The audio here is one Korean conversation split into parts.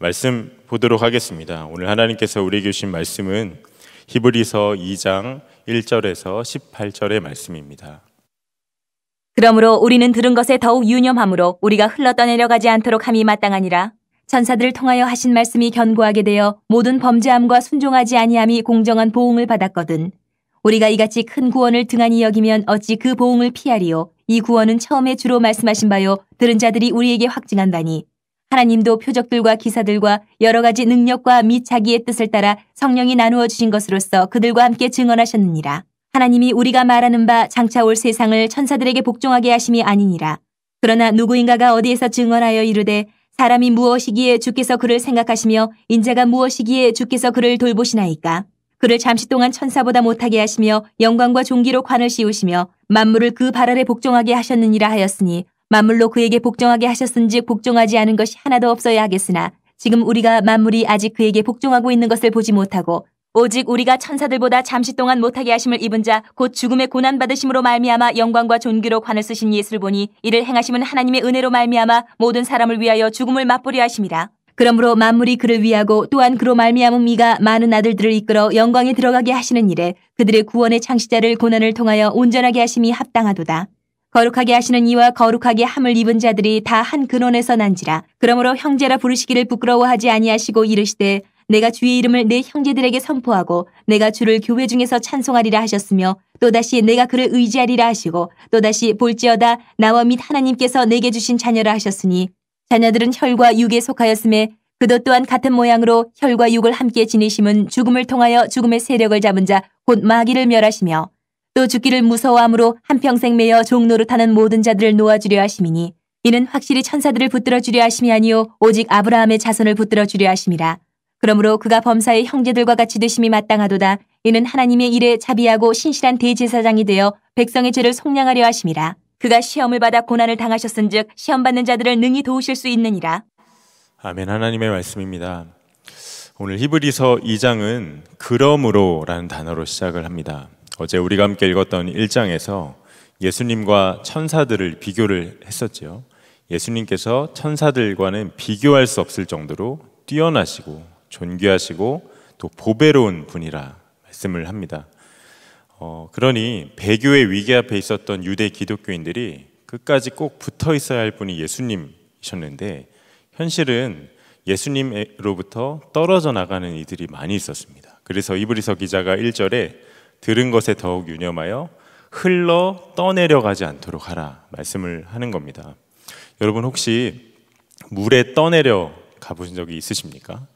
말씀 보도록 하겠습니다. 오늘 하나님께서 우리에게 주신 말씀은 히브리서 2장 1절에서 18절의 말씀입니다. 그러므로 우리는 들은 것에 더욱 유념함으로 우리가 흘러떠내려가지 않도록 함이 마땅하니라. 천사들을 통하여 하신 말씀이 견고하게 되어 모든 범죄함과 순종하지 아니함이 공정한 보응을 받았거든. 우리가 이같이 큰 구원을 등한히 여기면 어찌 그 보응을 피하리요. 이 구원은 처음에 주로 말씀하신 바요. 들은 자들이 우리에게 확증한다니. 하나님도 표적들과 기사들과 여러 가지 능력과 미 자기의 뜻을 따라 성령이 나누어 주신 것으로서 그들과 함께 증언하셨느니라. 하나님이 우리가 말하는 바 장차 올 세상을 천사들에게 복종하게 하심이 아니니라. 그러나 누구인가가 어디에서 증언하여 이르되 사람이 무엇이기에 주께서 그를 생각하시며 인자가 무엇이기에 주께서 그를 돌보시나이까. 그를 잠시 동안 천사보다 못하게 하시며 영광과 종기로 관을 씌우시며 만물을 그 발 아래 복종하게 하셨느니라 하였으니 만물로 그에게 복종하게 하셨은지 복종하지 않은 것이 하나도 없어야 하겠으나 지금 우리가 만물이 아직 그에게 복종하고 있는 것을 보지 못하고 오직 우리가 천사들보다 잠시 동안 못하게 하심을 입은 자 곧 죽음의 고난 받으심으로 말미암아 영광과 존귀로 관을 쓰신 예수를 보니 이를 행하심은 하나님의 은혜로 말미암아 모든 사람을 위하여 죽음을 맛보려 하심이라. 그러므로 만물이 그를 위하고 또한 그로 말미암은 미가 많은 아들들을 이끌어 영광에 들어가게 하시는 일에 그들의 구원의 창시자를 고난을 통하여 온전하게 하심이 합당하도다. 거룩하게 하시는 이와 거룩하게 함을 입은 자들이 다 한 근원에서 난지라. 그러므로 형제라 부르시기를 부끄러워하지 아니하시고 이르시되 내가 주의 이름을 내 형제들에게 선포하고 내가 주를 교회 중에서 찬송하리라 하셨으며 또다시 내가 그를 의지하리라 하시고 또다시 볼지어다 나와 및 하나님께서 내게 주신 자녀라 하셨으니 자녀들은 혈과 육에 속하였음에 그도 또한 같은 모양으로 혈과 육을 함께 지니심은 죽음을 통하여 죽음의 세력을 잡은 자 곧 마귀를 멸하시며 또 죽기를 무서워함으로 한평생 매여 종노릇하는 모든 자들을 놓아주려 하심이니 이는 확실히 천사들을 붙들어 주려 하심이 아니요 오직 아브라함의 자손을 붙들어 주려 하심이라. 그러므로 그가 범사의 형제들과 같이 되심이 마땅하도다. 이는 하나님의 일에 자비하고 신실한 대제사장이 되어 백성의 죄를 속량하려 하심이라. 그가 시험을 받아 고난을 당하셨은즉 시험 받는 자들을 능히 도우실 수 있느니라. 아멘 하나님의 말씀입니다. 오늘 히브리서 2장은 그러므로라는 단어로 시작을 합니다. 어제 우리가 함께 읽었던 1장에서 예수님과 천사들을 비교를 했었지요. 예수님께서 천사들과는 비교할 수 없을 정도로 뛰어나시고 존귀하시고 또 보배로운 분이라 말씀을 합니다. 어, 그러니 배교의 위기 앞에 있었던 유대 기독교인들이 끝까지 꼭 붙어 있어야 할 분이 예수님이셨는데 현실은 예수님으로부터 떨어져 나가는 이들이 많이 있었습니다. 그래서 이브리서 기자가 1절에 들은 것에 더욱 유념하여 흘러 떠내려가지 않도록 하라 말씀을 하는 겁니다. 여러분 혹시 물에 떠내려 가보신 적이 있으십니까?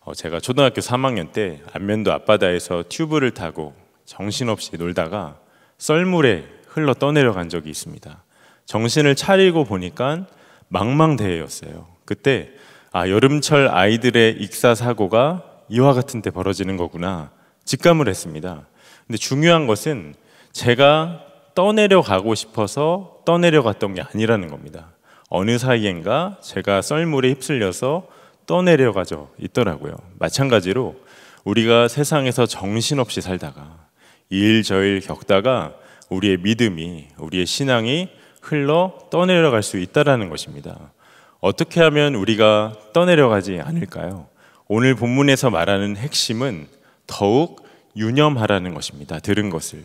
어, 제가 초등학교 3학년 때 안면도 앞바다에서 튜브를 타고 정신없이 놀다가 썰물에 흘러 떠내려간 적이 있습니다. 정신을 차리고 보니까 망망대해였어요. 그때 아, 여름철 아이들의 익사 사고가 이와 같은 때 벌어지는 거구나 직감을 했습니다. 근데 중요한 것은 제가 떠내려가고 싶어서 떠내려갔던 게 아니라는 겁니다. 어느 사이엔가 제가 썰물에 휩쓸려서 떠내려가져 있더라고요. 마찬가지로 우리가 세상에서 정신없이 살다가 일 저일 겪다가 우리의 믿음이 우리의 신앙이 흘러 떠내려갈 수 있다라는 것입니다. 어떻게 하면 우리가 떠내려가지 않을까요? 오늘 본문에서 말하는 핵심은 더욱 유념하라는 것입니다. 들은 것을.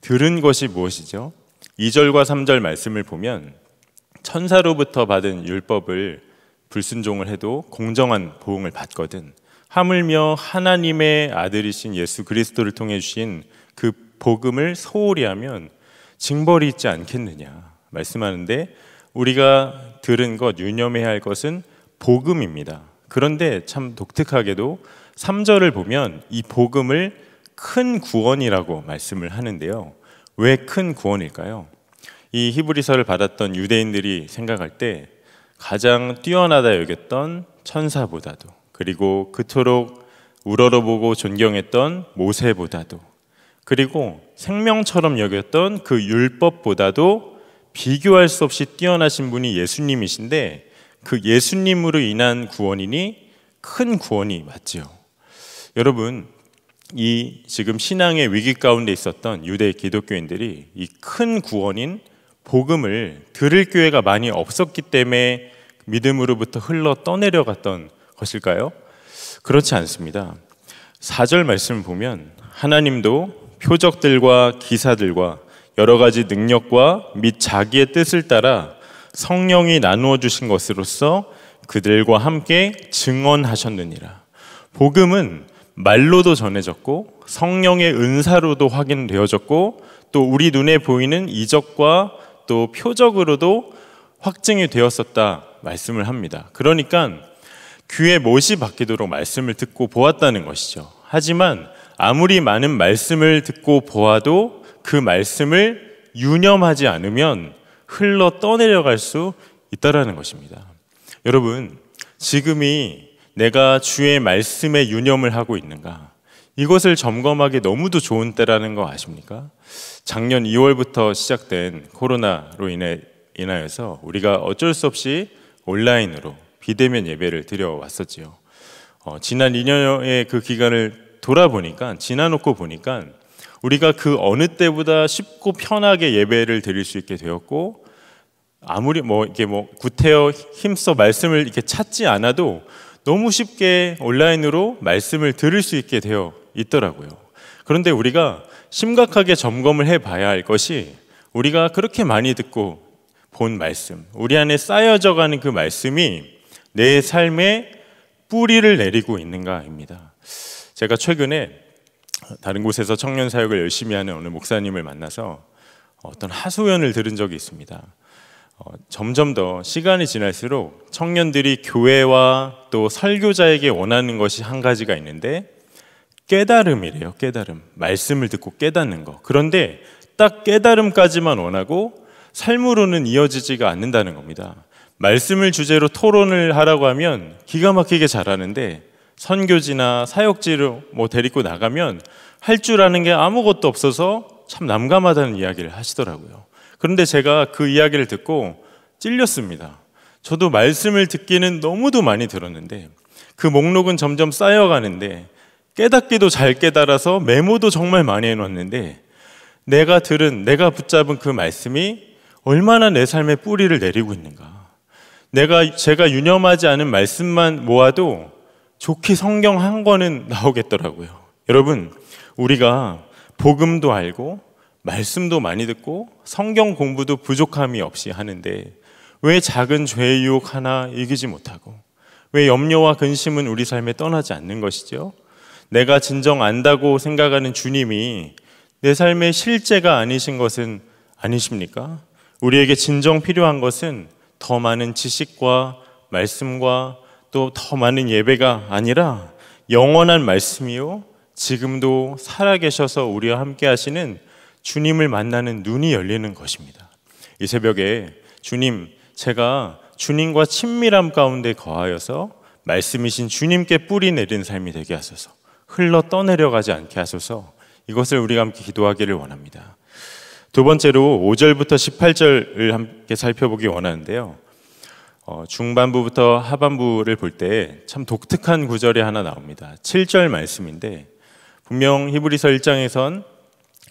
들은 것이 무엇이죠? 2절과 3절 말씀을 보면 천사로부터 받은 율법을 불순종을 해도 공정한 보응을 받거든. 하물며 하나님의 아들이신 예수 그리스도를 통해 주신 그 복음을 소홀히 하면 징벌이 있지 않겠느냐 말씀하는데 우리가 들은 것 유념해야 할 것은 복음입니다. 그런데 참 독특하게도 3절을 보면 이 복음을 큰 구원이라고 말씀을 하는데요. 왜 큰 구원일까요? 이 히브리서를 받았던 유대인들이 생각할 때 가장 뛰어나다 여겼던 천사보다도 그리고 그토록 우러러보고 존경했던 모세보다도 그리고 생명처럼 여겼던 그 율법보다도 비교할 수 없이 뛰어나신 분이 예수님이신데 그 예수님으로 인한 구원이니 큰 구원이 맞지 여러분 이 지금 신앙의 위기 가운데 있었던 유대 기독교인들이 이 큰 구원인 복음을 들을 교회가 많이 없었기 때문에 믿음으로부터 흘러 떠내려갔던 것일까요? 그렇지 않습니다. 4절 말씀을 보면 하나님도 표적들과 기사들과 여러 가지 능력과 및 자기의 뜻을 따라 성령이 나누어 주신 것으로서 그들과 함께 증언하셨느니라. 복음은 말로도 전해졌고 성령의 은사로도 확인되어졌고 또 우리 눈에 보이는 이적과 또 표적으로도 확증이 되었었다 말씀을 합니다. 그러니까 귀에 못이 박히도록 말씀을 듣고 보았다는 것이죠. 하지만 아무리 많은 말씀을 듣고 보아도 그 말씀을 유념하지 않으면 흘러 떠내려갈 수 있다라는 것입니다. 여러분, 지금이 내가 주의 말씀에 유념을 하고 있는가? 이것을 점검하기 너무도 좋은 때라는 거 아십니까? 작년 2월부터 시작된 코로나로 인해 인하여서 우리가 어쩔 수 없이 온라인으로 비대면 예배를 드려왔었지요. 어, 지난 2년의 그 기간을 돌아보니까 지나놓고 보니까 우리가 그 어느 때보다 쉽고 편하게 예배를 드릴 수 있게 되었고 아무리 뭐 이게 뭐 구태여 힘써 말씀을 이렇게 찾지 않아도 너무 쉽게 온라인으로 말씀을 들을 수 있게 되어 있더라고요. 그런데 우리가 심각하게 점검을 해 봐야 할 것이 우리가 그렇게 많이 듣고 본 말씀, 우리 안에 쌓여져 가는 그 말씀이 내 삶에 뿌리를 내리고 있는가입니다. 제가 최근에 다른 곳에서 청년 사역을 열심히 하는 어느 목사님을 만나서 어떤 하소연을 들은 적이 있습니다. 어, 점점 더 시간이 지날수록 청년들이 교회와 또 설교자에게 원하는 것이 한 가지가 있는데 깨달음이래요. 깨달음. 말씀을 듣고 깨닫는 거. 그런데 딱 깨달음까지만 원하고 삶으로는 이어지지가 않는다는 겁니다. 말씀을 주제로 토론을 하라고 하면 기가 막히게 잘하는데 선교지나 사역지로 뭐 데리고 나가면 할 줄 아는 게 아무것도 없어서 참 난감하다는 이야기를 하시더라고요. 그런데 제가 그 이야기를 듣고 찔렸습니다. 저도 말씀을 듣기는 너무도 많이 들었는데 그 목록은 점점 쌓여가는데 깨닫기도 잘 깨달아서 메모도 정말 많이 해놓았는데 내가 들은, 내가 붙잡은 그 말씀이 얼마나 내 삶에 뿌리를 내리고 있는가. 내가, 제가 유념하지 않은 말씀만 모아도 좋게 성경 한 권은 나오겠더라고요. 여러분, 우리가 복음도 알고 말씀도 많이 듣고 성경 공부도 부족함이 없이 하는데 왜 작은 죄의 유혹 하나 이기지 못하고 왜 염려와 근심은 우리 삶에 떠나지 않는 것이죠? 내가 진정 안다고 생각하는 주님이 내 삶의 실제가 아니신 것은 아니십니까? 우리에게 진정 필요한 것은 더 많은 지식과 말씀과 또 더 많은 예배가 아니라 영원한 말씀이요. 지금도 살아계셔서 우리와 함께 하시는 주님을 만나는 눈이 열리는 것입니다. 이 새벽에 주님, 제가 주님과 친밀함 가운데 거하여서 말씀이신 주님께 뿌리 내린 삶이 되게 하소서. 흘러 떠내려가지 않게 하소서. 이것을 우리가 함께 기도하기를 원합니다. 두 번째로 5절부터 18절을 함께 살펴보기 원하는데요. 어, 중반부부터 하반부를 볼 때 참 독특한 구절이 하나 나옵니다. 7절 말씀인데 분명 히브리서 1장에선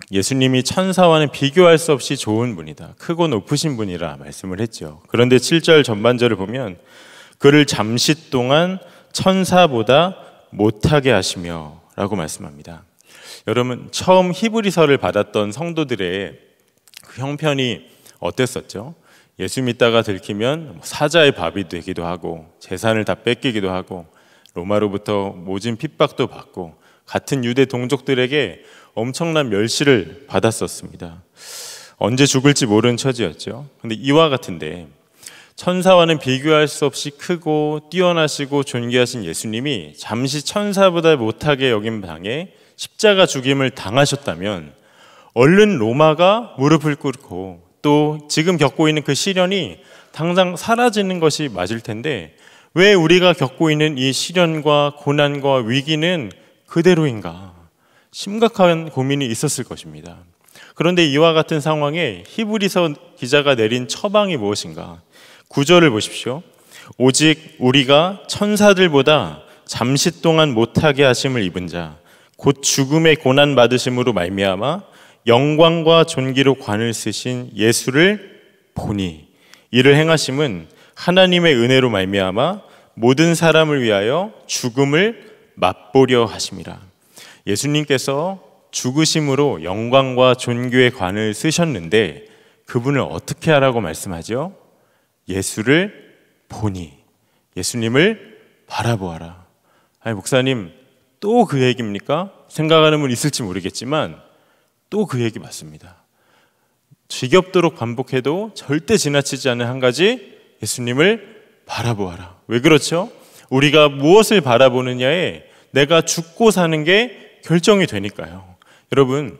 예수님이 천사와는 비교할 수 없이 좋은 분이다. 크고 높으신 분이라 말씀을 했죠. 그런데 7절 전반절을 보면 그를 잠시 동안 천사보다 못하게 하시며 라고 말씀합니다. 여러분, 처음 히브리서를 받았던 성도들의 그 형편이 어땠었죠? 예수 믿다가 들키면 뭐 사자의 밥이 되기도 하고 재산을 다 뺏기기도 하고 로마로부터 모진 핍박도 받고 같은 유대 동족들에게 엄청난 멸시를 받았었습니다. 언제 죽을지 모르는 처지였죠. 근데 이와 같은데 천사와는 비교할 수 없이 크고 뛰어나시고 존귀하신 예수님이 잠시 천사보다 못하게 여긴 방에 십자가 죽임을 당하셨다면 얼른 로마가 무릎을 꿇고 또 지금 겪고 있는 그 시련이 당장 사라지는 것이 맞을 텐데 왜 우리가 겪고 있는 이 시련과 고난과 위기는 그대로인가 심각한 고민이 있었을 것입니다. 그런데 이와 같은 상황에 히브리서 기자가 내린 처방이 무엇인가? 구절을 보십시오. 오직 우리가 천사들보다 잠시 동안 못하게 하심을 입은 자, 곧 죽음의 고난 받으심으로 말미암아 영광과 존귀로 관을 쓰신 예수를 보니 이를 행하심은 하나님의 은혜로 말미암아 모든 사람을 위하여 죽음을 맛보려 하심이라. 예수님께서 죽으심으로 영광과 존귀의 관을 쓰셨는데 그분을 어떻게 하라고 말씀하죠? 예수를 보니 예수님을 바라보아라. 아니 목사님 또 그 얘기입니까? 생각하는 분 있을지 모르겠지만 또 그 얘기 맞습니다. 지겹도록 반복해도 절대 지나치지 않은 한 가지 예수님을 바라보아라. 왜 그렇죠? 우리가 무엇을 바라보느냐에 내가 죽고 사는 게 결정이 되니까요. 여러분,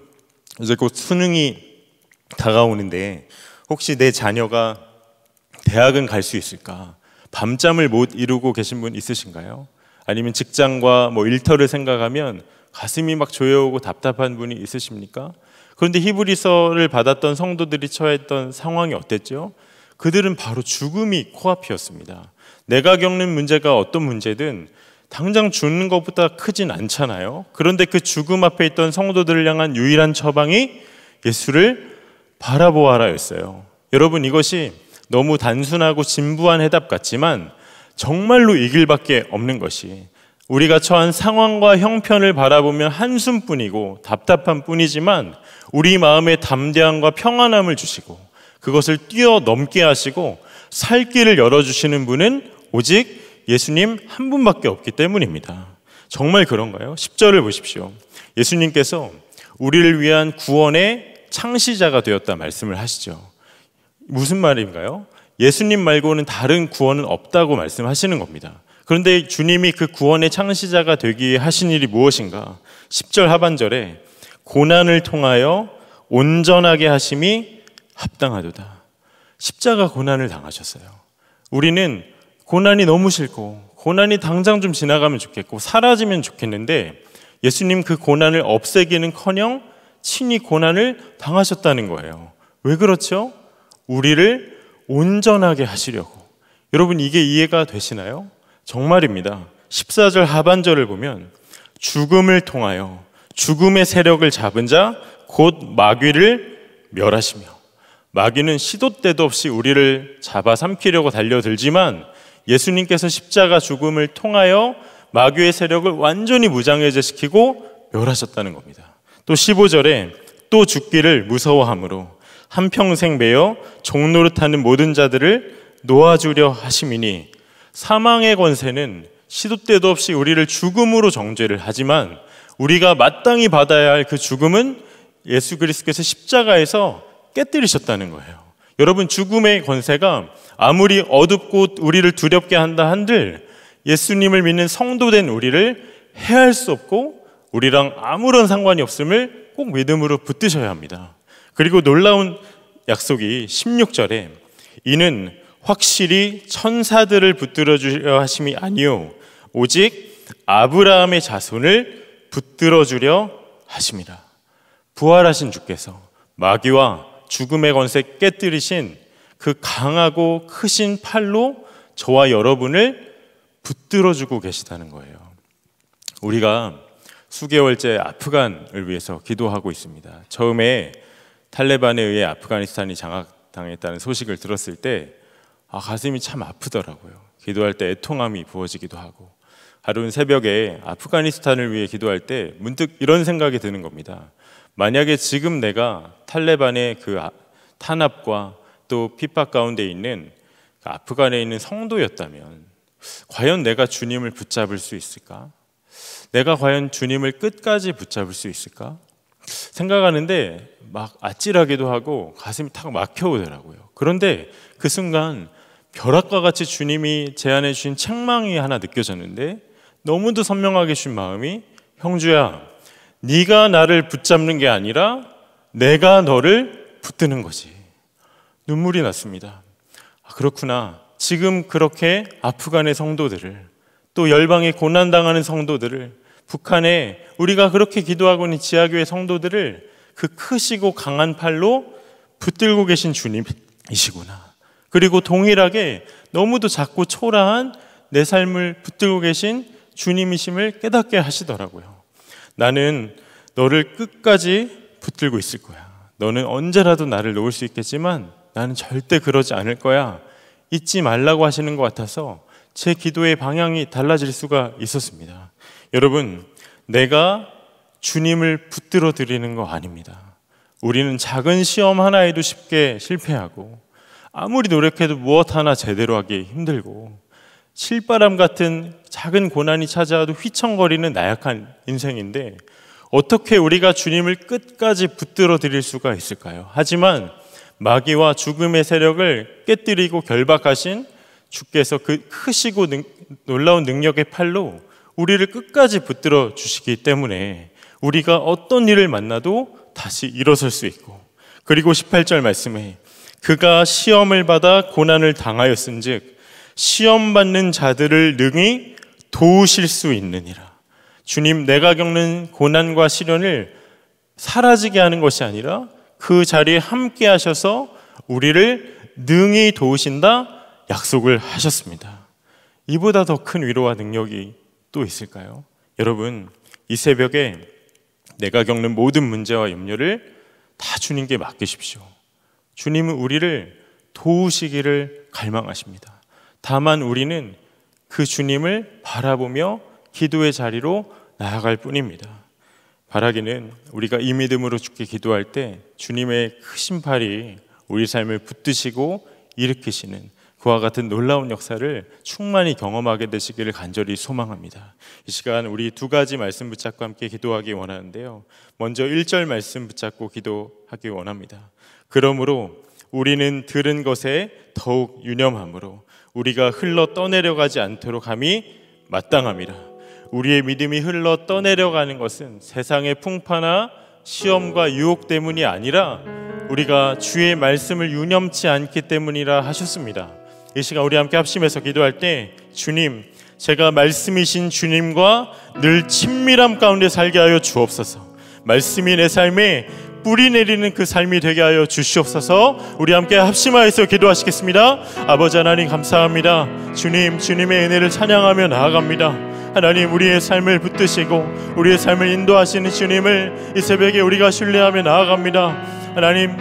이제 곧 수능이 다가오는데 혹시 내 자녀가 대학은 갈 수 있을까? 밤잠을 못 이루고 계신 분 있으신가요? 아니면 직장과 뭐 일터를 생각하면 가슴이 막 조여오고 답답한 분이 있으십니까? 그런데 히브리서를 받았던 성도들이 처했던 상황이 어땠죠? 그들은 바로 죽음이 코앞이었습니다. 내가 겪는 문제가 어떤 문제든 당장 죽는 것보다 크진 않잖아요. 그런데 그 죽음 앞에 있던 성도들을 향한 유일한 처방이 예수를 바라보아라였어요. 여러분 이것이 너무 단순하고 진부한 해답 같지만 정말로 이길밖에 없는 것이 우리가 처한 상황과 형편을 바라보면 한숨뿐이고 답답한 뿐이지만 우리 마음에 담대함과 평안함을 주시고 그것을 뛰어넘게 하시고 살 길을 열어주시는 분은 오직 예수님 한 분밖에 없기 때문입니다. 정말 그런가요? 10절을 보십시오. 예수님께서 우리를 위한 구원의 창시자가 되었다 말씀을 하시죠. 무슨 말인가요? 예수님 말고는 다른 구원은 없다고 말씀하시는 겁니다. 그런데 주님이 그 구원의 창시자가 되기 하신 일이 무엇인가? 10절 하반절에 고난을 통하여 온전하게 하심이 합당하도다. 십자가 고난을 당하셨어요. 우리는 고난이 너무 싫고 고난이 당장 좀 지나가면 좋겠고 사라지면 좋겠는데 예수님 그 고난을 없애기는커녕 친히 고난을 당하셨다는 거예요. 왜 그렇죠? 우리를 온전하게 하시려고. 여러분 이게 이해가 되시나요? 정말입니다. 14절 하반절을 보면 죽음을 통하여 죽음의 세력을 잡은 자 곧 마귀를 멸하시며 마귀는 시도 때도 없이 우리를 잡아삼키려고 달려들지만 예수님께서 십자가 죽음을 통하여 마귀의 세력을 완전히 무장해제시키고 멸하셨다는 겁니다. 또 15절에 또 죽기를 무서워함으로 한평생 매여 종노릇하는 모든 자들을 놓아주려 하심이니 사망의 권세는 시도 때도 없이 우리를 죽음으로 정죄를 하지만 우리가 마땅히 받아야 할 그 죽음은 예수 그리스께서 십자가에서 깨뜨리셨다는 거예요. 여러분 죽음의 권세가 아무리 어둡고 우리를 두렵게 한다 한들 예수님을 믿는 성도된 우리를 해할 수 없고 우리랑 아무런 상관이 없음을 꼭 믿음으로 붙드셔야 합니다. 그리고 놀라운 약속이 16절에 이는 확실히 천사들을 붙들어 주려 하심이 아니요 오직 아브라함의 자손을 붙들어 주려 하십니다. 부활하신 주께서 마귀와 죽음의 권세 깨뜨리신 그 강하고 크신 팔로 저와 여러분을 붙들어 주고 계시다는 거예요. 우리가 수개월째 아프간을 위해서 기도하고 있습니다. 처음에 탈레반에 의해 아프가니스탄이 장악당했다는 소식을 들었을 때 아, 가슴이 참 아프더라고요. 기도할 때 애통함이 부어지기도 하고 하루는 새벽에 아프가니스탄을 위해 기도할 때 문득 이런 생각이 드는 겁니다. 만약에 지금 내가 탈레반의 그 아, 탄압과 또 핍박 가운데 있는 그 아프간에 있는 성도였다면 과연 내가 주님을 붙잡을 수 있을까? 내가 과연 주님을 끝까지 붙잡을 수 있을까? 생각하는데 막 아찔하기도 하고 가슴이 탁 막혀오더라고요. 그런데 그 순간 벼락과 같이 주님이 제안해 주신 책망이 하나 느껴졌는데 너무도 선명하게 주신 마음이 형주야 네가 나를 붙잡는 게 아니라 내가 너를 붙드는 거지. 눈물이 났습니다. 아, 그렇구나. 지금 그렇게 아프간의 성도들을 또 열방에 고난당하는 성도들을 북한에 우리가 그렇게 기도하고 있는 지하교회 성도들을 그 크시고 강한 팔로 붙들고 계신 주님이시구나. 그리고 동일하게 너무도 작고 초라한 내 삶을 붙들고 계신 주님이심을 깨닫게 하시더라고요. 나는 너를 끝까지 붙들고 있을 거야. 너는 언제라도 나를 놓을 수 있겠지만 나는 절대 그러지 않을 거야. 잊지 말라고 하시는 것 같아서 제 기도의 방향이 달라질 수가 있었습니다. 여러분, 내가 주님을 붙들어 드리는 거 아닙니다. 우리는 작은 시험 하나에도 쉽게 실패하고 아무리 노력해도 무엇 하나 제대로 하기 힘들고 실바람 같은 작은 고난이 찾아와도 휘청거리는 나약한 인생인데 어떻게 우리가 주님을 끝까지 붙들어 드릴 수가 있을까요? 하지만 마귀와 죽음의 세력을 깨뜨리고 결박하신 주께서 그 크시고 능, 놀라운 능력의 팔로 우리를 끝까지 붙들어 주시기 때문에 우리가 어떤 일을 만나도 다시 일어설 수 있고 그리고 18절 말씀에 그가 시험을 받아 고난을 당하였은즉 시험 받는 자들을 능히 도우실 수 있느니라. 주님, 내가 겪는 고난과 시련을 사라지게 하는 것이 아니라 그 자리에 함께 하셔서 우리를 능히 도우신다 약속을 하셨습니다. 이보다 더 큰 위로와 능력이 또 있을까요? 여러분, 이 새벽에 내가 겪는 모든 문제와 염려를 다 주님께 맡기십시오. 주님은 우리를 도우시기를 갈망하십니다. 다만 우리는 그 주님을 바라보며 기도의 자리로 나아갈 뿐입니다. 바라기는 우리가 이 믿음으로 죽게 기도할 때 주님의 크신 팔이 우리 삶을 붙드시고 일으키시는 그와 같은 놀라운 역사를 충만히 경험하게 되시기를 간절히 소망합니다. 이 시간 우리 두 가지 말씀 붙잡고 함께 기도하기 원하는데요. 먼저 1절 말씀 붙잡고 기도하기 원합니다. 그러므로 우리는 들은 것에 더욱 유념함으로 우리가 흘러 떠내려가지 않도록 함이 마땅함이라. 우리의 믿음이 흘러 떠내려가는 것은 세상의 풍파나 시험과 유혹 때문이 아니라 우리가 주의 말씀을 유념치 않기 때문이라 하셨습니다. 이 시간 우리 함께 합심해서 기도할 때 주님, 제가 말씀이신 주님과 늘 친밀함 가운데 살게 하여 주옵소서. 말씀이 내 삶에 뿌리 내리는 그 삶이 되게 하여 주시옵소서. 우리 함께 합심하여서 기도하시겠습니다. 아버지 하나님 감사합니다. 주님 주님의 은혜를 찬양하며 나아갑니다. 하나님 우리의 삶을 붙드시고 우리의 삶을 인도하시는 주님을 이 새벽에 우리가 신뢰하며 나아갑니다. 하나님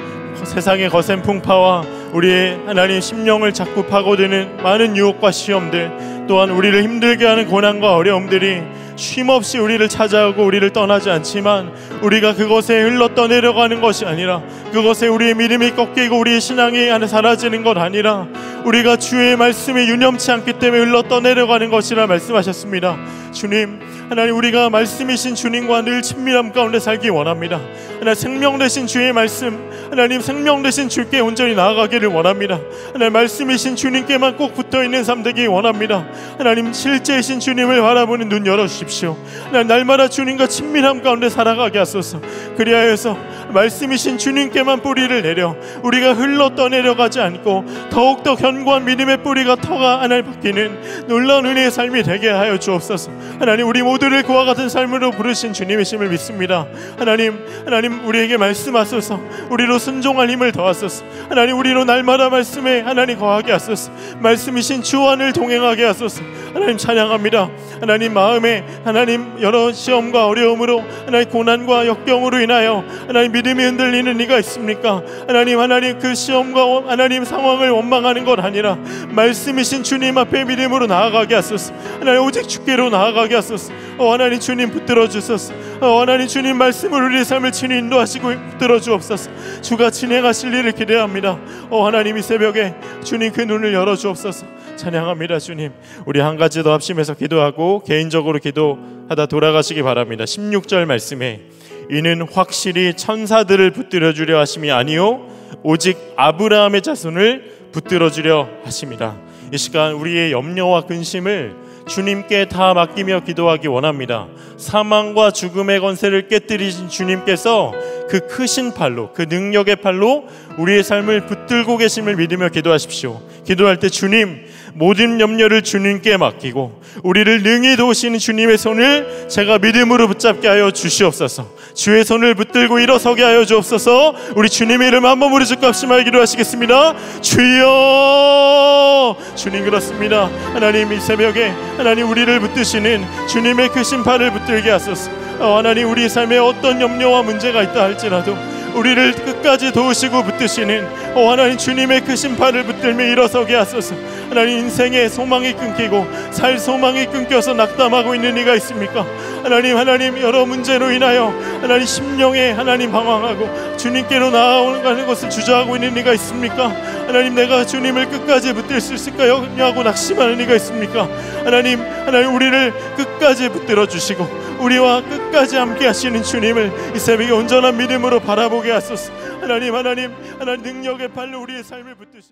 세상의 거센 풍파와 우리의 하나님 심령을 자꾸 파고드는 많은 유혹과 시험들 또한 우리를 힘들게 하는 고난과 어려움들이 쉼없이 우리를 찾아오고 우리를 떠나지 않지만 우리가 그것에 흘러 떠내려가는 것이 아니라 그것에 우리의 믿음이 꺾이고 우리의 신앙이 안에 사라지는 것 아니라 우리가 주의 말씀이 유념치 않기 때문에 흘러 떠내려가는 것이라 말씀하셨습니다. 주님, 하나님 우리가 말씀이신 주님과 늘 친밀함 가운데 살기 원합니다. 하나님 생명 되신 주의 말씀, 하나님 생명 되신 주께 온전히 나아가기를 원합니다. 하나님 말씀이신 주님께만 꼭 붙어 있는 삶 되기 원합니다. 하나님 실제이신 주님을 바라보는 눈 열어 주십시오. 주십시오. 날 날마다 주님과 친밀함 가운데 살아가게 하소서. 그리하여서 말씀이신 주님께만 뿌리를 내려 우리가 흘러 떠내려가지 않고 더욱더 견고한 믿음의 뿌리가 터가 하늘 바뀌는 놀라운 은혜의 삶이 되게 하여 주옵소서. 하나님 우리 모두를 그와 같은 삶으로 부르신 주님의심을 믿습니다. 하나님 하나님 우리에게 말씀하소서. 우리로 순종할 힘을 더하소서. 하나님 우리로 날마다 말씀에 하나님 거하게 하소서. 말씀이신 주안을 동행하게 하소서. 하나님 찬양합니다. 하나님 마음에 하나님 여러 시험과 어려움으로 하나님 고난과 역경으로 인하여 하나님 믿음이 흔들리는 이가 있습니까? 하나님 하나님 그 시험과 하나님 상황을 원망하는 것 아니라 말씀이신 주님 앞에 믿음으로 나아가게 하소서. 하나님 오직 주께로 나아가게 하소서. 어, 하나님 주님 붙들어 주소서. 어, 하나님 주님 말씀을 우리 삶을 친히 인도하시고 붙들어 주옵소서. 주가 진행하실 일을 기대합니다. 어, 하나님 이 새벽에 주님 그 눈을 열어 주옵소서. 찬양합니다, 주님. 우리 한 가지 더 합심해서 기도하고 개인적으로 기도하다 돌아가시기 바랍니다. 16절 말씀에 이는 확실히 천사들을 붙들어 주려 하심이 아니요 오직 아브라함의 자손을 붙들어 주려 하십니다. 이 시간 우리의 염려와 근심을 주님께 다 맡기며 기도하기 원합니다. 사망과 죽음의 권세를 깨뜨리신 주님께서 그 크신 팔로, 그 능력의 팔로 우리의 삶을 붙들고 계심을 믿으며 기도하십시오. 기도할 때 주님, 모든 염려를 주님께 맡기고 우리를 능히 도우시는 주님의 손을 제가 믿음으로 붙잡게 하여 주시옵소서. 주의 손을 붙들고 일어서게 하여 주옵소서. 우리 주님의 이름 한번 우리 주값 심하게 기로하시겠습니다 주여, 주님 그렇습니다. 하나님 이 새벽에 하나님 우리를 붙드시는 주님의 그 심판을 붙들게 하소서. 어, 하나님 우리 삶에 어떤 염려와 문제가 있다 할지라도 우리를 끝까지 도우시고 붙드시는 어, 하나님 주님의 그 심판을 붙들며 일어서게 하소서. 하나님 인생의 소망이 끊기고 살 소망이 끊겨서 낙담하고 있는 이가 있습니까? 하나님 하나님 여러 문제로 인하여 하나님 심령에 하나님 방황하고 주님께로 나아가는 것을 주저하고 있는 이가 있습니까? 하나님 내가 주님을 끝까지 붙들 수 있을까 염하고 낙심하는 이가 있습니까? 하나님 하나님 우리를 끝까지 붙들어 주시고 우리와 끝까지 함께 하시는 주님을 이 새벽에 온전한 믿음으로 바라보게 하소서 하나님 하나님 하나님 능력의 발로 우리의 삶을 붙드시고